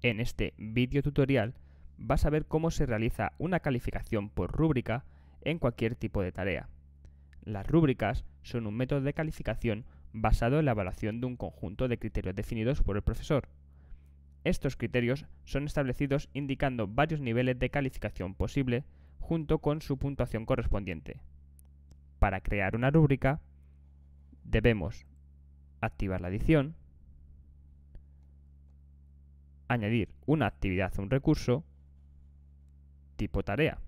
En este vídeo tutorial vas a ver cómo se realiza una calificación por rúbrica en cualquier tipo de tarea. Las rúbricas son un método de calificación basado en la evaluación de un conjunto de criterios definidos por el profesor. Estos criterios son establecidos indicando varios niveles de calificación posible junto con su puntuación correspondiente. Para crear una rúbrica debemos activar la edición, añadir una actividad o un recurso tipo tarea.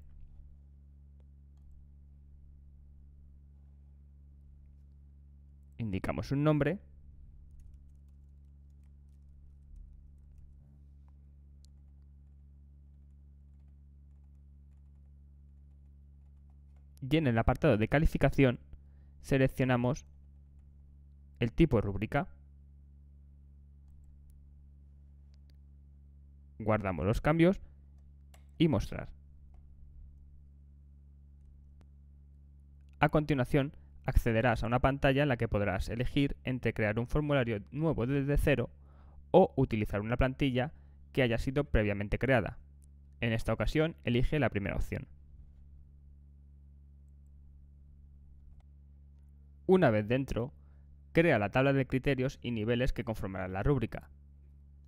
Indicamos un nombre y en el apartado de calificación seleccionamos el tipo de rúbrica. Guardamos los cambios y mostrar. A continuación, accederás a una pantalla en la que podrás elegir entre crear un formulario nuevo desde cero o utilizar una plantilla que haya sido previamente creada. En esta ocasión, elige la primera opción. Una vez dentro, crea la tabla de criterios y niveles que conformarán la rúbrica.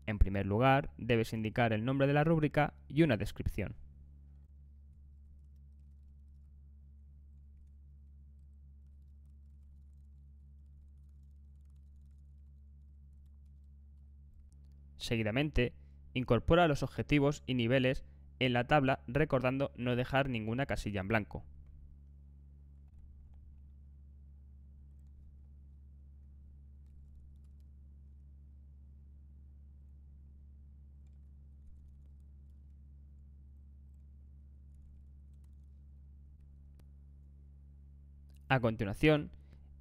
En primer lugar, debes indicar el nombre de la rúbrica y una descripción. Seguidamente, incorpora los objetivos y niveles en la tabla recordando no dejar ninguna casilla en blanco. A continuación,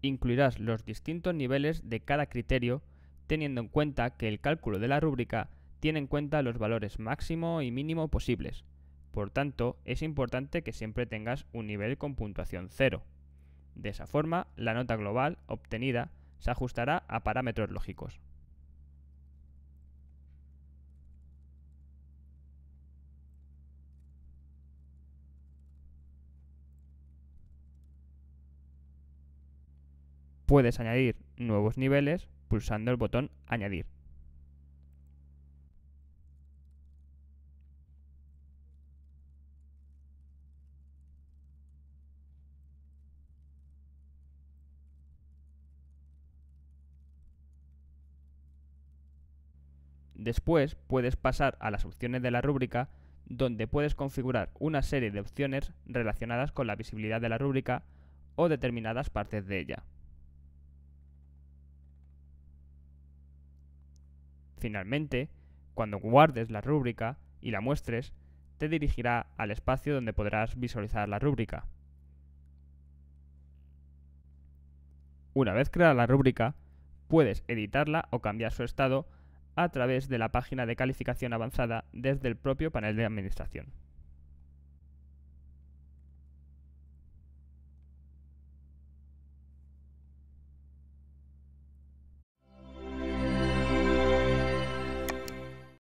incluirás los distintos niveles de cada criterio teniendo en cuenta que el cálculo de la rúbrica tiene en cuenta los valores máximo y mínimo posibles. Por tanto, es importante que siempre tengas un nivel con puntuación cero. De esa forma, la nota global obtenida se ajustará a parámetros lógicos. puedes añadir nuevos niveles pulsando el botón Añadir. Después puedes pasar a las opciones de la rúbrica donde puedes configurar una serie de opciones relacionadas con la visibilidad de la rúbrica o determinadas partes de ella. Finalmente, cuando guardes la rúbrica y la muestres, te dirigirá al espacio donde podrás visualizar la rúbrica. Una vez creada la rúbrica, puedes editarla o cambiar su estado a través de la página de calificación avanzada desde el propio panel de administración.